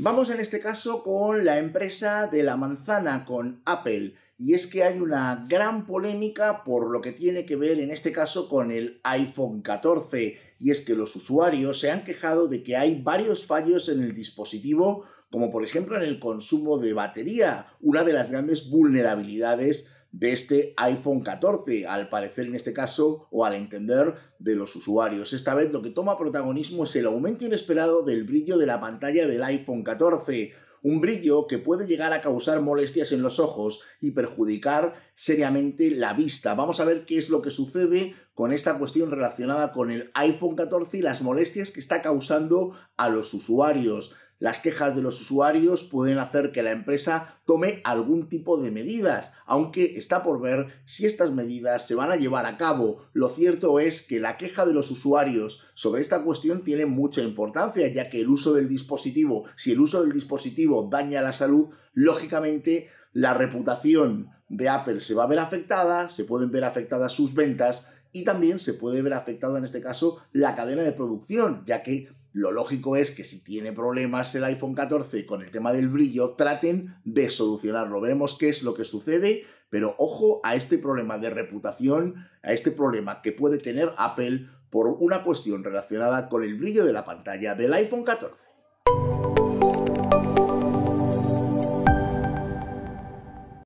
Vamos en este caso con la empresa de la manzana, con Apple, y es que hay una gran polémica por lo que tiene que ver en este caso con el iPhone 14, y es que los usuarios se han quejado de que hay varios fallos en el dispositivo, como por ejemplo en el consumo de batería, una de las grandes vulnerabilidades de este iPhone 14, al parecer en este caso o al entender de los usuarios. Esta vez lo que toma protagonismo es el aumento inesperado del brillo de la pantalla del iPhone 14 un brillo que puede llegar a causar molestias en los ojos y perjudicar seriamente la vista. Vamos a ver qué es lo que sucede con esta cuestión relacionada con el iPhone 14 y las molestias que está causando a los usuarios. Las quejas de los usuarios pueden hacer que la empresa tome algún tipo de medidas, aunque está por ver si estas medidas se van a llevar a cabo. Lo cierto es que la queja de los usuarios sobre esta cuestión tiene mucha importancia, ya que el uso del dispositivo, si el uso del dispositivo daña la salud, lógicamente la reputación de Apple se va a ver afectada, se pueden ver afectadas sus ventas y también se puede ver afectada en este caso la cadena de producción, ya que lo lógico es que si tiene problemas el iPhone 14 con el tema del brillo, traten de solucionarlo. Veremos qué es lo que sucede, pero ojo a este problema de reputación, a este problema que puede tener Apple por una cuestión relacionada con el brillo de la pantalla del iPhone 14.